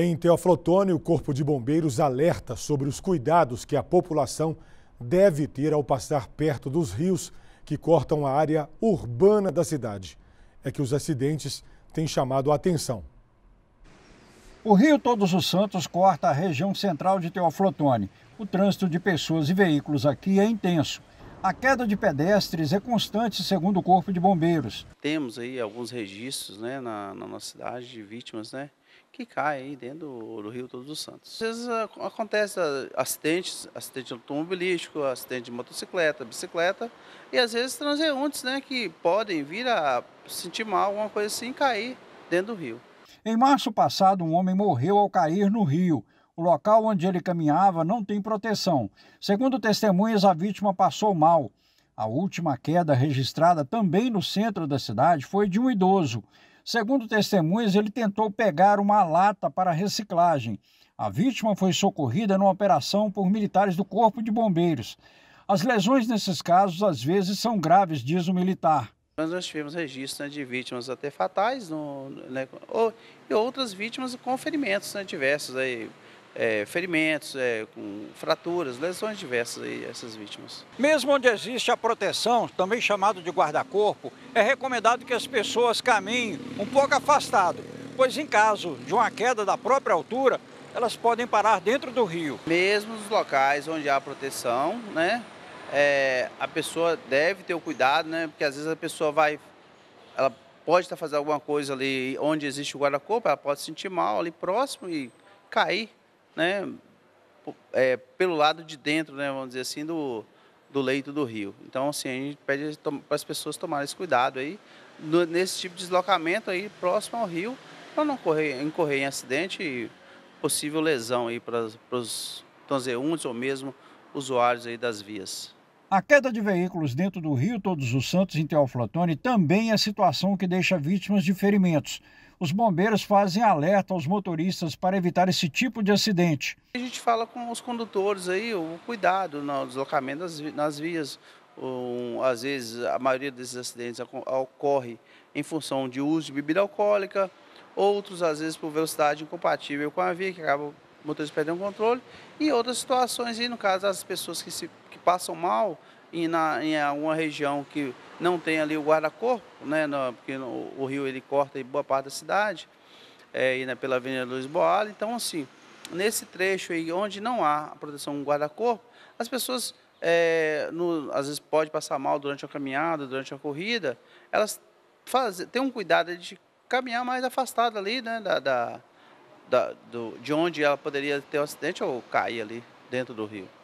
Em Teófilo Otoni, o Corpo de Bombeiros alerta sobre os cuidados que a população deve ter ao passar perto dos rios que cortam a área urbana da cidade. É que os acidentes têm chamado a atenção. O Rio Todos os Santos corta a região central de Teoflotone. O trânsito de pessoas e veículos aqui é intenso. A queda de pedestres é constante, segundo o Corpo de Bombeiros. Temos aí alguns registros né, na, na nossa cidade de vítimas né, que caem dentro do, do, Rio Todos os Santos. Às vezes ah, acontece ah, acidentes, acidente automobilístico, acidente de motocicleta, bicicleta, e às vezes transeuntes né, que podem vir a sentir mal, alguma coisa assim, e cair dentro do rio. Em março passado, um homem morreu ao cair no rio. O local onde ele caminhava não tem proteção. Segundo testemunhas, a vítima passou mal. A última queda registrada também no centro da cidade foi de um idoso. Segundo testemunhas, ele tentou pegar uma lata para reciclagem. A vítima foi socorrida numa operação por militares do Corpo de Bombeiros. As lesões nesses casos às vezes são graves, diz o militar. nós tivemos registro né, de vítimas até fatais no, né, ou, e outras vítimas com ferimentos né, diversos, aí, é, ferimentos, é, com fraturas, lesões diversas aí, essas vítimas. Mesmo onde existe a proteção, também chamado de guarda-corpo, é recomendado que as pessoas caminhem um pouco afastado, pois em caso de uma queda da própria altura, elas podem parar dentro do rio. Mesmo nos locais onde há proteção, né, é, a pessoa deve ter o cuidado, né, porque às vezes a pessoa vai, ela pode estar fazendo alguma coisa ali onde existe o guarda-corpo, ela pode se sentir mal ali próximo e cair né, é, pelo lado de dentro, né, vamos dizer assim, do, do leito do rio. Então, assim, a gente pede para as pessoas tomarem esse cuidado aí, no, nesse tipo de deslocamento aí, próximo ao rio, para não correr, incorrer em acidente e possível lesão aí para, os transeuntes ou mesmo usuários aí das vias. A queda de veículos dentro do Rio Todos os Santos em Teoflotone também é situação que deixa vítimas de ferimentos. Os bombeiros fazem alerta aos motoristas para evitar esse tipo de acidente. A gente fala com os condutores aí, o cuidado no deslocamento nas vias. às vezes, a maioria desses acidentes ocorre em função de uso de bebida alcoólica, outros, às vezes, por velocidade incompatível com a via, que acaba o motorista perdendo o controle, e outras situações, e no caso, as pessoas que se passam mal e na, em alguma região que não tem ali o guarda-corpo, né, porque no, o rio ele corta boa parte da cidade, é, e, né, pela Avenida Luiz Boal. Então, assim, nesse trecho aí onde não há a proteção com guarda-corpo, as pessoas é, no, às vezes pode passar mal durante a caminhada, durante a corrida, elas faz, têm um cuidado de caminhar mais afastado ali, né, da, da, da do, de onde ela poderia ter um acidente ou cair ali dentro do rio.